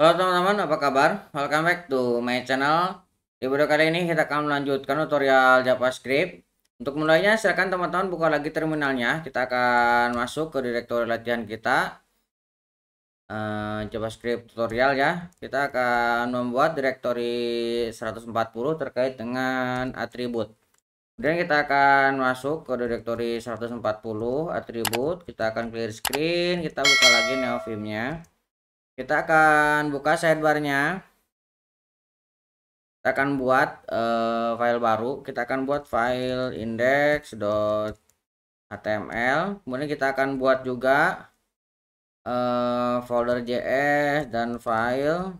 Halo teman-teman, apa kabar? Welcome back to my channel. Di video kali ini kita akan melanjutkan tutorial JavaScript. Untuk mulainya, silakan teman-teman buka lagi terminalnya. Kita akan masuk ke direktori latihan kita. Uh, JavaScript tutorial ya. Kita akan membuat direktori 140 terkait dengan atribut. Kemudian kita akan masuk ke direktori 140 atribut. Kita akan clear screen, kita buka lagi neofilmnya. nya kita akan buka sidebarnya kita akan buat uh, file baru kita akan buat file index.html kemudian kita akan buat juga uh, folder js dan file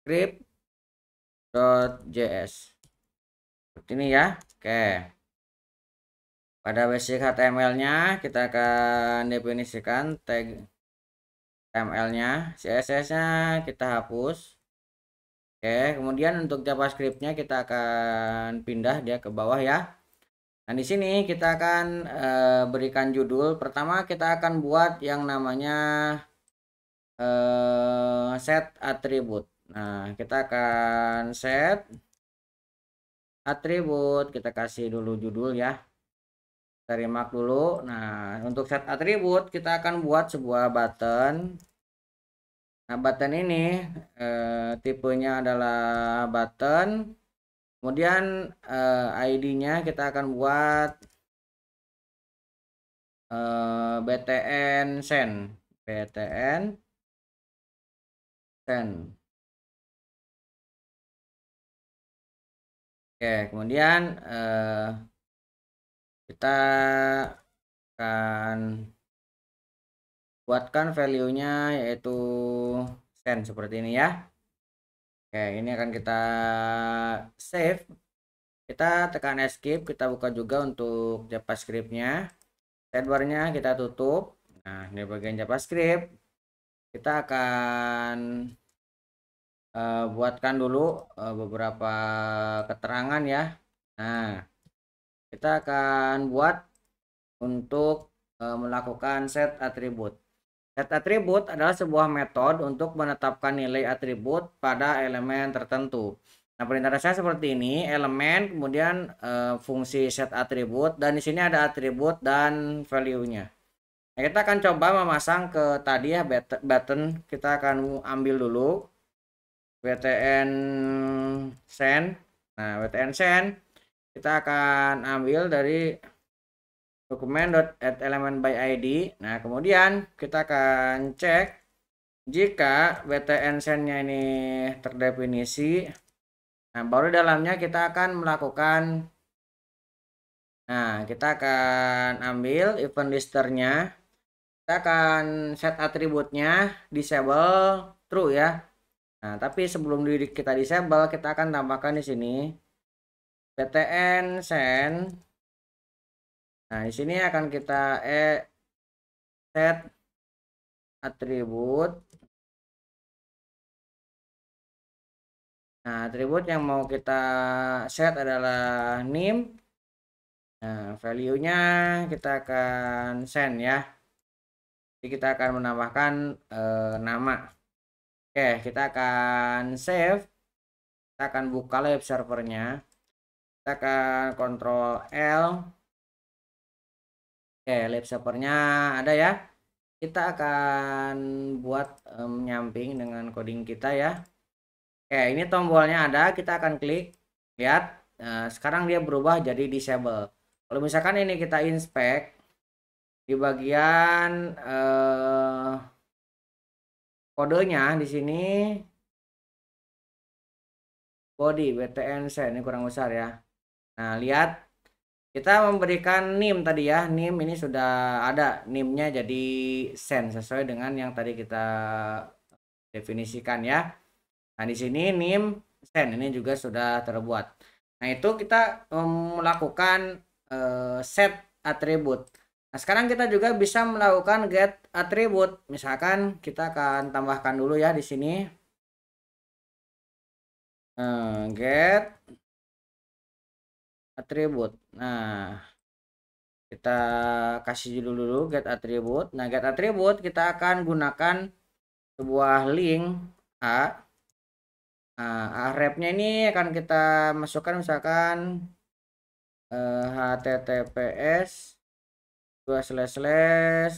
script.js seperti ini ya oke pada basic html nya kita akan definisikan tag html nya css nya kita hapus Oke, kemudian untuk JavaScript-nya kita akan pindah dia ke bawah ya. Nah, di sini kita akan e, berikan judul. Pertama kita akan buat yang namanya e, set atribut. Nah, kita akan set atribut, kita kasih dulu judul ya dari mark dulu nah untuk set atribut kita akan buat sebuah button nah button ini eh, tipenya adalah button kemudian eh, ID-nya kita akan buat eh, BTN send BTN send Oke, kemudian eh, kita akan buatkan value-nya yaitu send seperti ini ya. Oke, ini akan kita save. Kita tekan escape, kita buka juga untuk JavaScript-nya. Sidebar-nya kita tutup. Nah, ini bagian JavaScript. Kita akan uh, buatkan dulu uh, beberapa keterangan ya. Nah, kita akan buat untuk eh, melakukan set atribut. Set atribut adalah sebuah metode untuk menetapkan nilai atribut pada elemen tertentu. Nah, perintah dasar seperti ini, elemen, kemudian e, fungsi set atribut, dan di sini ada atribut dan value-nya. Nah, kita akan coba memasang ke tadi ya button, kita akan ambil dulu btn send. Nah, btn send kita akan ambil dari dokumen element by id. Nah, kemudian kita akan cek jika BTN send-nya ini terdefinisi. Nah, baru dalamnya kita akan melakukan Nah, kita akan ambil event listernya. Kita akan set atributnya disable true ya. Nah, tapi sebelum kita disable, kita akan tambahkan di sini PTN sen nah di sini akan kita e set atribut nah atribut yang mau kita set adalah nim nah value-nya kita akan send ya jadi kita akan menambahkan eh, nama oke kita akan save kita akan buka live servernya kita akan kontrol L oke lip servernya ada ya kita akan buat menyamping um, dengan coding kita ya oke ini tombolnya ada kita akan klik lihat nah, sekarang dia berubah jadi disable kalau misalkan ini kita inspect di bagian eh, kodenya di sini body BTN ini kurang besar ya Nah, lihat kita memberikan nim tadi ya. Nim ini sudah ada NIM-nya jadi sen sesuai dengan yang tadi kita definisikan ya. Nah, di sini nim sen ini juga sudah terbuat. Nah, itu kita melakukan uh, set atribut. Nah, sekarang kita juga bisa melakukan get atribut. Misalkan kita akan tambahkan dulu ya di sini. Uh, get atribut nah kita kasih judul dulu get atribut nah get atribut kita akan gunakan sebuah link a nah, a repnya ini akan kita masukkan misalkan eh, https dua slash slash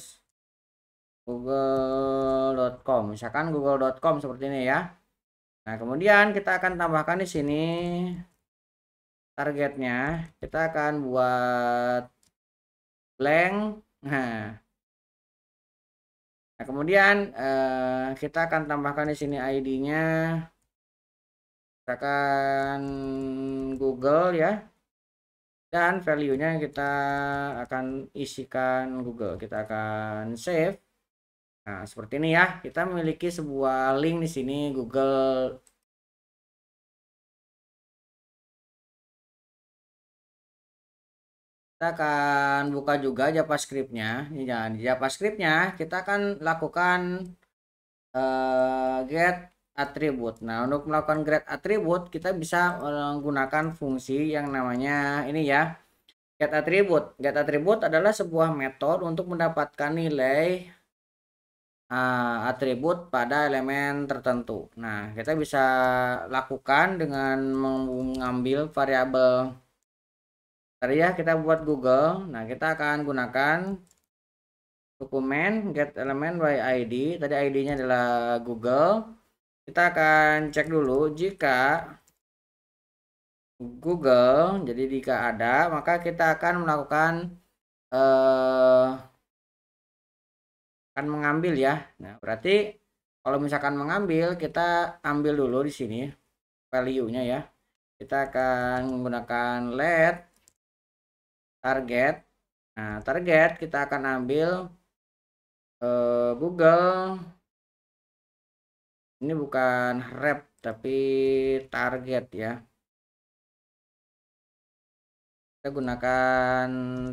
google.com misalkan google.com seperti ini ya nah kemudian kita akan tambahkan di sini targetnya kita akan buat blank nah Nah, kemudian eh, kita akan tambahkan di sini ID-nya. Kita akan Google ya. Dan value-nya kita akan isikan Google. Kita akan save. Nah, seperti ini ya. Kita memiliki sebuah link di sini Google kita akan buka juga JavaScriptnya. Ini jangan di nya kita akan lakukan uh, get attribute. Nah untuk melakukan get atribut kita bisa menggunakan fungsi yang namanya ini ya get atribut Get attribute adalah sebuah metode untuk mendapatkan nilai eh, atribut pada elemen tertentu. Nah kita bisa lakukan dengan mengambil variabel Tadi ya kita buat Google. Nah, kita akan gunakan dokumen get element by ID. Tadi ID-nya adalah Google. Kita akan cek dulu jika Google. Jadi jika ada, maka kita akan melakukan eh akan mengambil ya. Nah, berarti kalau misalkan mengambil, kita ambil dulu di sini value-nya ya. Kita akan menggunakan let target. Nah, target kita akan ambil uh, Google. Ini bukan rep tapi target ya. Kita gunakan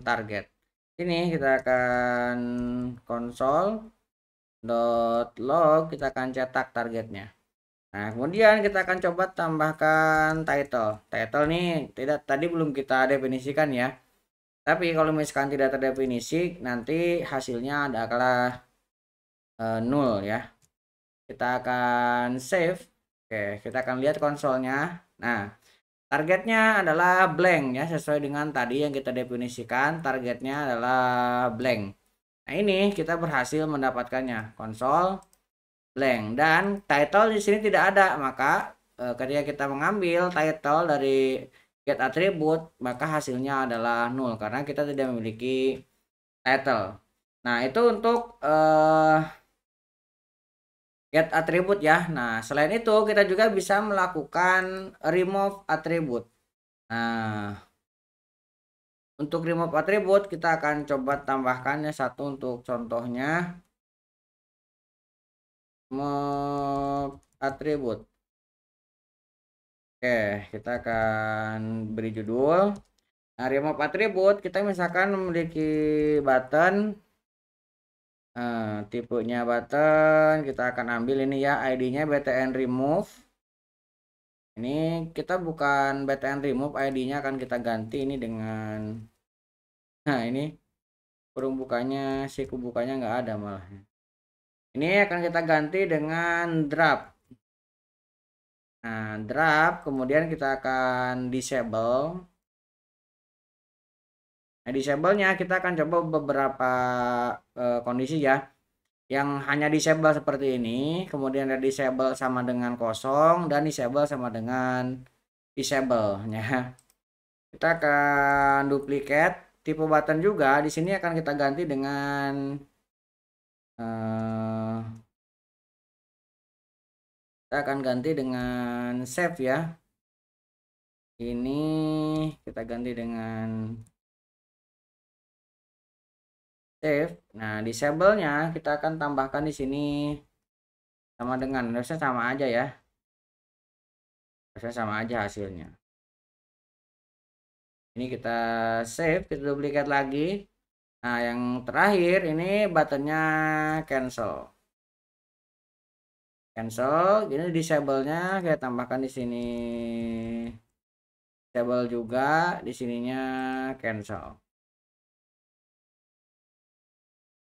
target. Ini kita akan konsol dot log kita akan cetak targetnya. Nah, kemudian kita akan coba tambahkan title. Title nih tidak tadi belum kita definisikan ya. Tapi kalau misalkan tidak terdefinisi, nanti hasilnya adalah e, eh, nol ya. Kita akan save. Oke, kita akan lihat konsolnya. Nah, targetnya adalah blank ya, sesuai dengan tadi yang kita definisikan. Targetnya adalah blank. Nah, ini kita berhasil mendapatkannya. Konsol blank dan title di sini tidak ada, maka e, ketika kita mengambil title dari get atribut maka hasilnya adalah nol karena kita tidak memiliki title nah itu untuk uh, get atribut ya nah selain itu kita juga bisa melakukan remove atribut nah untuk remove atribut kita akan coba tambahkannya satu untuk contohnya remove atribut Oke, kita akan beri judul. Nah, remove atribut kita misalkan memiliki button nah, tipenya button, kita akan ambil ini ya ID-nya btn remove. Ini kita bukan btn remove, ID-nya akan kita ganti ini dengan Nah, ini kurung bukanya, siku bukanya nggak ada malah. Ini akan kita ganti dengan draft Nah, drop, kemudian kita akan disable. Nah, disable kita akan coba beberapa uh, kondisi ya. Yang hanya disable seperti ini, kemudian ada disable sama dengan kosong, dan disable sama dengan disable. Ya. Kita akan duplikat tipe button juga. Di sini akan kita ganti dengan... Eh, kita akan ganti dengan save ya ini kita ganti dengan save nah disable nya kita akan tambahkan di sini sama dengan harusnya sama aja ya harusnya sama aja hasilnya ini kita save kita duplikat lagi nah yang terakhir ini buttonnya cancel cancel ini disablenya kita tambahkan di sini disable juga di sininya cancel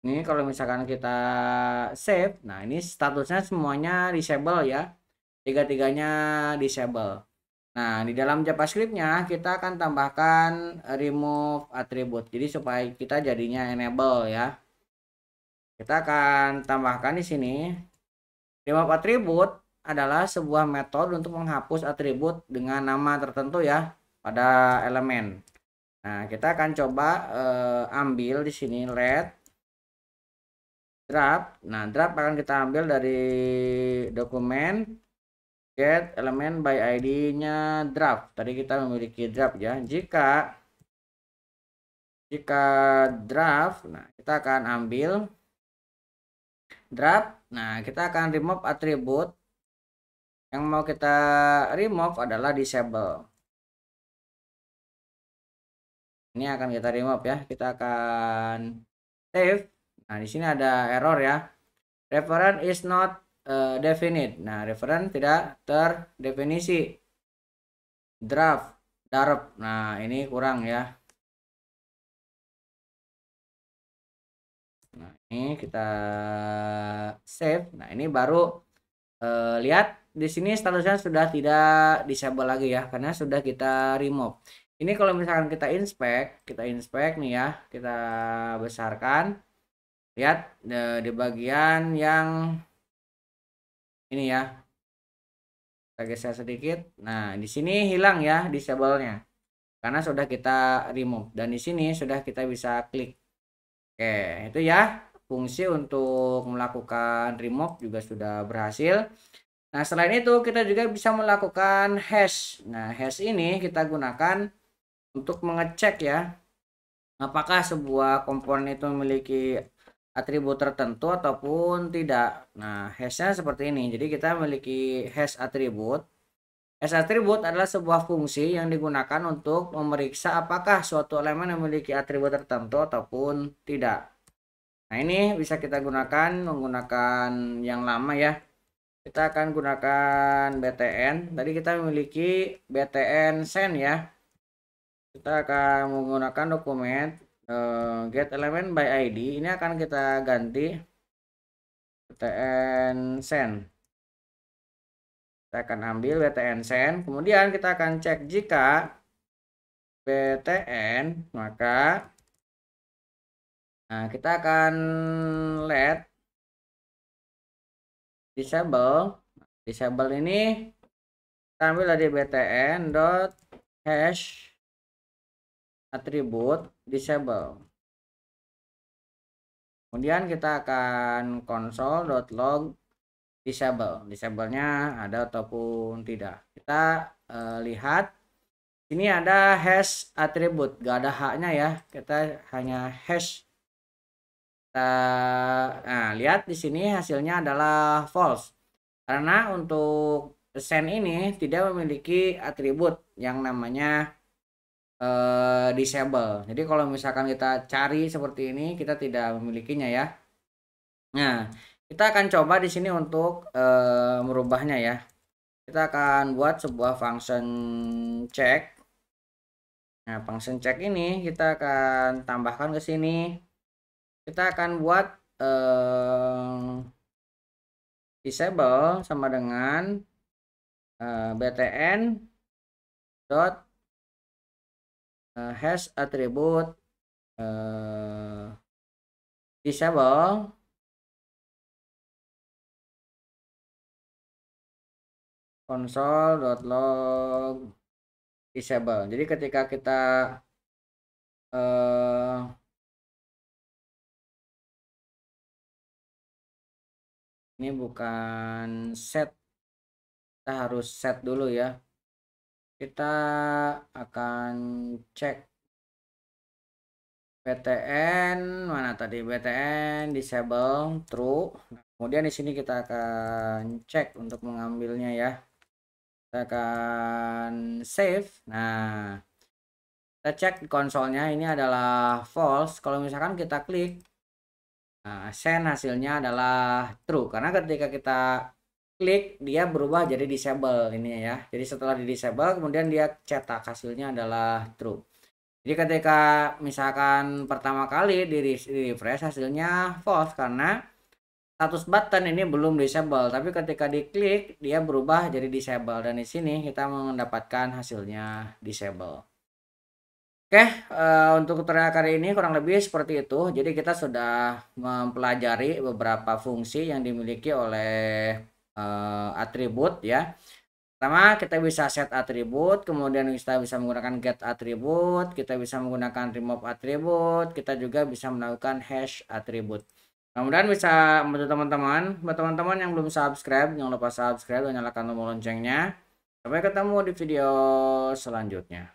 ini kalau misalkan kita save nah ini statusnya semuanya disable ya tiga-tiganya disable nah di dalam javascriptnya kita akan tambahkan remove atribut jadi supaya kita jadinya enable ya kita akan tambahkan di sini Remap atribut adalah sebuah metode untuk menghapus atribut dengan nama tertentu ya pada elemen. Nah, kita akan coba eh, ambil di sini red draft. Nah, draft akan kita ambil dari dokumen get element by id-nya draft. Tadi kita memiliki draft ya. Jika jika draft, nah kita akan ambil draft nah kita akan remove atribut yang mau kita remove adalah disable ini akan kita remove ya kita akan save nah di sini ada error ya reference is not uh, definite nah reference tidak terdefinisi draft Draft. nah ini kurang ya Ini kita save. Nah, ini baru eh, lihat di sini statusnya sudah tidak disable lagi ya karena sudah kita remove. Ini kalau misalkan kita inspect, kita inspect nih ya, kita besarkan. Lihat eh, di bagian yang ini ya. Kita geser sedikit. Nah, di sini hilang ya disable-nya. Karena sudah kita remove dan di sini sudah kita bisa klik Oke, itu ya fungsi untuk melakukan remove juga sudah berhasil. Nah, selain itu kita juga bisa melakukan hash. Nah, hash ini kita gunakan untuk mengecek ya apakah sebuah komponen itu memiliki atribut tertentu ataupun tidak. Nah, hashnya seperti ini. Jadi kita memiliki hash atribut. Hash atribut adalah sebuah fungsi yang digunakan untuk memeriksa apakah suatu elemen memiliki atribut tertentu ataupun tidak. Nah ini bisa kita gunakan menggunakan yang lama ya. Kita akan gunakan BTN. Tadi kita memiliki BTN send ya. Kita akan menggunakan dokumen uh, get element by ID. Ini akan kita ganti BTN send. Kita akan ambil BTN send. Kemudian kita akan cek jika BTN maka Nah, kita akan let disable. Disable ini kita ambil dari btn dot hash atribut disable. Kemudian kita akan dot log disable disablenya ada ataupun tidak. Kita uh, lihat ini ada hash atribut, gak ada haknya ya. Kita hanya hash Eh, nah lihat di sini hasilnya adalah false karena untuk send ini tidak memiliki atribut yang namanya uh, disable jadi kalau misalkan kita cari seperti ini kita tidak memilikinya ya nah kita akan coba di sini untuk uh, merubahnya ya kita akan buat sebuah function check nah function check ini kita akan tambahkan ke sini kita akan buat uh, disable sama dengan uh, btn dot eh, hash atribut uh, disable console.log disable jadi ketika kita uh, ini bukan set kita harus set dulu ya kita akan cek BTN mana tadi BTN disable true nah, kemudian di sini kita akan cek untuk mengambilnya ya kita akan save nah kita cek konsolnya ini adalah false kalau misalkan kita klik Nah, send hasilnya adalah true karena ketika kita klik dia berubah jadi disable ini ya. Jadi setelah di disable kemudian dia cetak hasilnya adalah true. Jadi ketika misalkan pertama kali di, refresh hasilnya false karena status button ini belum disable tapi ketika diklik dia berubah jadi disable dan di sini kita mendapatkan hasilnya disable. Oke, uh, untuk tutorial kali ini kurang lebih seperti itu. Jadi kita sudah mempelajari beberapa fungsi yang dimiliki oleh uh, atribut ya. Pertama, kita bisa set atribut, kemudian kita bisa menggunakan get atribut, kita bisa menggunakan remove atribut, kita juga bisa melakukan hash atribut. Kemudian bisa membantu teman-teman. Buat teman-teman yang belum subscribe, jangan lupa subscribe dan nyalakan tombol loncengnya. Sampai ketemu di video selanjutnya.